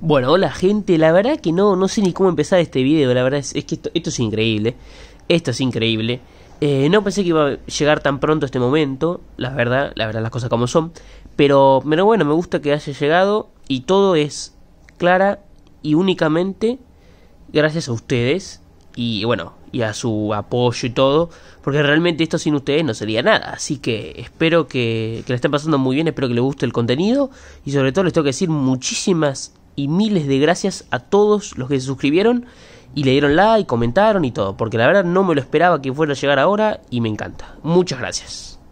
Bueno, hola gente, la verdad que no, no sé ni cómo empezar este video, la verdad es, que esto, es increíble, esto es increíble. Eh, no pensé que iba a llegar tan pronto este momento, la verdad, la verdad las cosas como son, pero, pero bueno, me gusta que haya llegado y todo es clara y únicamente gracias a ustedes y bueno, y a su apoyo y todo, porque realmente esto sin ustedes no sería nada, así que espero que, que estén pasando muy bien, espero que les guste el contenido y sobre todo les tengo que decir muchísimas y miles de gracias a todos los que se suscribieron y le dieron like, comentaron y todo, porque la verdad no me lo esperaba que fuera a llegar ahora y me encanta. Muchas gracias.